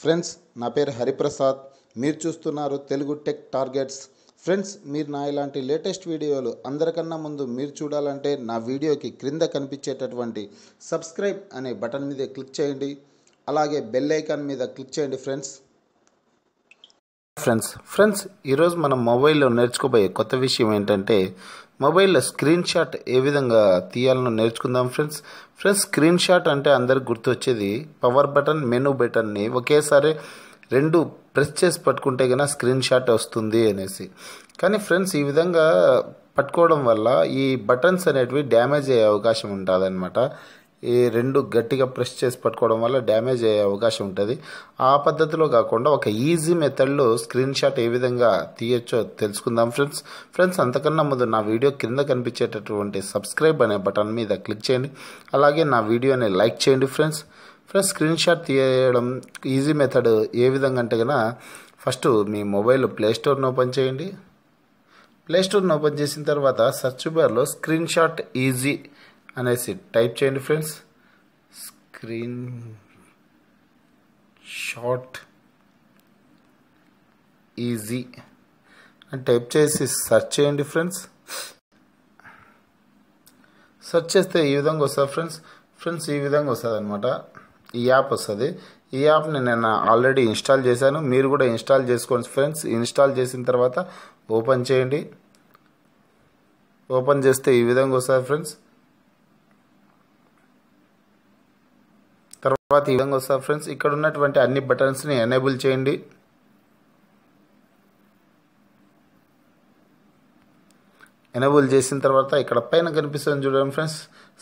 friends నా పేరు హరిప్రసాద్ మీరు చూస్తున్నారు తెలుగు టెక్ టార్గెట్స్ ఫ్రెండ్స్ మీరు నా ఇలాంటి లేటెస్ట్ వీడియోలు అందరికన్నా ముందు మీరు చూడాలంటే నా వీడియోకి క్రింద కనిపించేటటువంటి సబ్స్క్రైబ్ అనే బటన్ మీద క్లిక్ చేయండి అలాగే బెల్ ఐకాన్ మీద క్లిక్ చేయండి ఫ్రెండ్స్ ఫ్రెండ్స్ ఫ్రెండ్స్ ఈరోజు మనం మొబైల్లో నేర్చుకోబోయే కొత్త విషయం ఏంటంటే మొబైల్లో స్క్రీన్ షాట్ ఏ విధంగా తీయాలనో నేర్చుకుందాం ఫ్రెండ్స్ ఫ్రెండ్స్ స్క్రీన్ షాట్ అంటే అందరికి గుర్తొచ్చేది పవర్ బటన్ మెనూ బటన్ని ఒకేసారి రెండు ప్రెస్ చేసి పట్టుకుంటే కన్నా స్క్రీన్ షాట్ వస్తుంది అనేసి కానీ ఫ్రెండ్స్ ఈ విధంగా పట్టుకోవడం వల్ల ఈ బటన్స్ అనేటివి డ్యామేజ్ అయ్యే అవకాశం ఉంటుందన్నమాట ఈ రెండు గట్టిగా ప్రెస్ చేసి పట్టుకోవడం వల్ల డ్యామేజ్ అయ్యే అవకాశం ఉంటుంది ఆ పద్ధతిలో కాకుండా ఒక ఈజీ మెథడ్లో స్క్రీన్ షాట్ ఏ విధంగా తీయచ్చో తెలుసుకుందాం ఫ్రెండ్స్ ఫ్రెండ్స్ అంతకన్నా ముందు నా వీడియో కింద కనిపించేటటువంటి సబ్స్క్రైబ్ అనే బటన్ మీద క్లిక్ చేయండి అలాగే నా వీడియోని లైక్ చేయండి ఫ్రెండ్స్ ఫ్రెండ్స్ స్క్రీన్ షాట్ తీయడం ఈజీ మెథడ్ ఏ విధంగా అంటే కన్నా ఫస్ట్ మీ మొబైల్ ప్లేస్టోర్ని ఓపెన్ చేయండి ప్లేస్టోర్ని ఓపెన్ చేసిన తర్వాత సర్చ్ బార్లో స్క్రీన్ షాట్ ఈజీ అనేసి టైప్ చేయండి ఫ్రెండ్స్ స్క్రీన్ షార్ట్ ఈజీ అని టైప్ చేసి సెర్చ్ చేయండి ఫ్రెండ్స్ సెర్చ్ చేస్తే ఈ విధంగా వస్తుంది ఫ్రెండ్స్ ఫ్రెండ్స్ ఈ విధంగా వస్తుంది అనమాట ఈ యాప్ వస్తుంది ఈ యాప్ని నేను ఆల్రెడీ ఇన్స్టాల్ చేశాను మీరు కూడా ఇన్స్టాల్ చేసుకోండి ఫ్రెండ్స్ ఇన్స్టాల్ చేసిన తర్వాత ఓపెన్ చేయండి ఓపెన్ చేస్తే ఈ విధంగా వస్తుంది ఫ్రెండ్స్ పాత్ ఈ విధంగా వస్తారు ఫ్రెండ్స్ ఇక్కడ ఉన్నటువంటి అన్ని బటన్స్ని ఎనేబుల్ చేయండి ఎనేబుల్ చేసిన తర్వాత ఇక్కడ పైన కనిపిస్తుంది చూడండి ఫ్రెండ్స్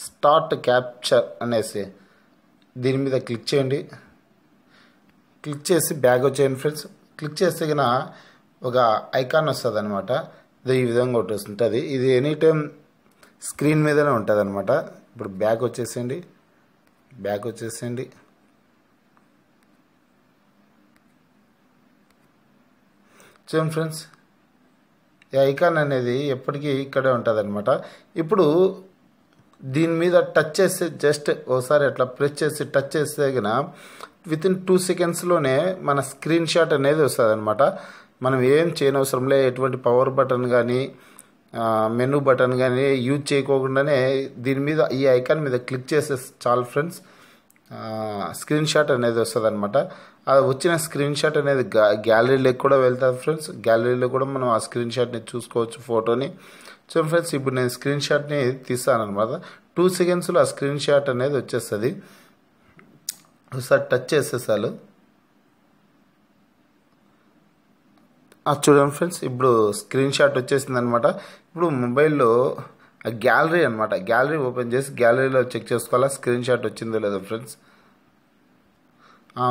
స్టార్ట్ క్యాప్చర్ అనేసి దీని మీద క్లిక్ చేయండి క్లిక్ చేసి బ్యాగ్ వచ్చేయండి ఫ్రెండ్స్ క్లిక్ చేస్తే కన్నా ఒక ఐకాన్ వస్తుంది అనమాట ఇది ఈ విధంగా ఒకటి వస్తుంటుంది ఇది ఎనీ స్క్రీన్ మీదనే ఉంటుంది అనమాట ఇప్పుడు బ్యాగ్ వచ్చేసేయండి బ్యాగ్ వచ్చేసేయండి చూడండి ఫ్రెండ్స్ ఈ ఐకాన్ అనేది ఎప్పటికీ ఇక్కడే ఉంటుందన్నమాట ఇప్పుడు దీని మీద టచ్ చేస్తే జస్ట్ ఒకసారి అట్లా ప్రెస్ చేసి టచ్ చేస్తే గిన విత్ ఇన్ టూ సెకండ్స్లోనే మన స్క్రీన్ షాట్ అనేది వస్తుంది అనమాట మనం ఏం లే ఎటువంటి పవర్ బటన్ కానీ మెనూ బటన్ కానీ యూజ్ చేయకోకుండానే దీని మీద ఈ ఐకాన్ మీద క్లిక్ చేసే చాలు ఫ్రెండ్స్ స్క్రీన్ షాట్ అనేది వస్తుంది అనమాట అది వచ్చిన స్క్రీన్ షాట్ అనేది గ్యాలరీలోకి కూడా వెళ్తుంది ఫ్రెండ్స్ గ్యాలరీలో కూడా మనం ఆ స్క్రీన్ షాట్ని చూసుకోవచ్చు ఫోటోని సో ఫ్రెండ్స్ ఇప్పుడు నేను స్క్రీన్ షాట్ని తీస్తాను అనమాట టూ సెకండ్స్లో ఆ స్క్రీన్ షాట్ అనేది వచ్చేస్తుంది ఒకసారి టచ్ చేసేసాలు చూడండి ఫ్రెండ్స్ ఇప్పుడు స్క్రీన్ షాట్ వచ్చేసింది అనమాట ఇప్పుడు మొబైల్లో గ్యాలరీ అనమాట గ్యాలరీ ఓపెన్ చేసి గ్యాలరీలో చెక్ చేసుకోవాలా స్క్రీన్ షాట్ వచ్చిందో లేదో ఫ్రెండ్స్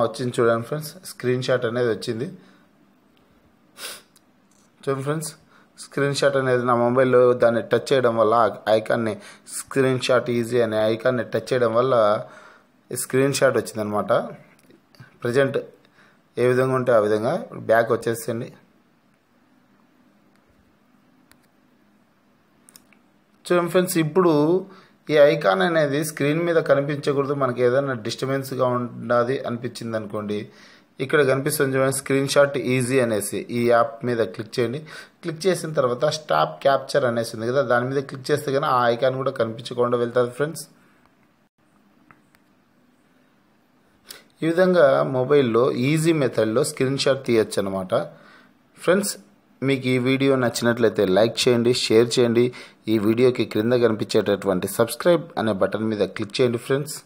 వచ్చింది చూడండి ఫ్రెండ్స్ స్క్రీన్ షాట్ అనేది వచ్చింది చూడండి ఫ్రెండ్స్ స్క్రీన్ షాట్ అనేది నా మొబైల్లో దాన్ని టచ్ చేయడం వల్ల ఐకాన్ని స్క్రీన్ షాట్ ఈజీ అనే ఐకాన్ని టచ్ చేయడం వల్ల స్క్రీన్ షాట్ వచ్చిందనమాట ప్రజెంట్ ఏ విధంగా ఉంటే ఆ విధంగా బ్యాక్ వచ్చేసింది చూడండి ఫ్రెండ్స్ ఇప్పుడు ఈ ఐకాన్ అనేది స్క్రీన్ మీద కనిపించకూడదు మనకి ఏదైనా డిస్టర్బెన్స్గా ఉన్నది అనిపించింది అనుకోండి ఇక్కడ కనిపిస్తుంది చూడండి స్క్రీన్ షాట్ ఈజీ అనేసి ఈ యాప్ మీద క్లిక్ చేయండి క్లిక్ చేసిన తర్వాత స్టాప్ క్యాప్చర్ అనేసి ఉంది కదా దాని మీద క్లిక్ చేస్తే కానీ ఆ ఐకాన్ కూడా కనిపించకుండా వెళ్తుంది ఫ్రెండ్స్ ఈ విధంగా మొబైల్లో ఈజీ మెథడ్లో స్క్రీన్ షాట్ తీయచ్చు అనమాట ఫ్రెండ్స్ మీకు ఈ వీడియో నచ్చినట్లయితే లైక్ చేయండి షేర్ చేయండి ఈ వీడియోకి క్రింద కనిపించేటటువంటి సబ్స్క్రైబ్ అనే బటన్ మీద క్లిక్ చేయండి ఫ్రెండ్స్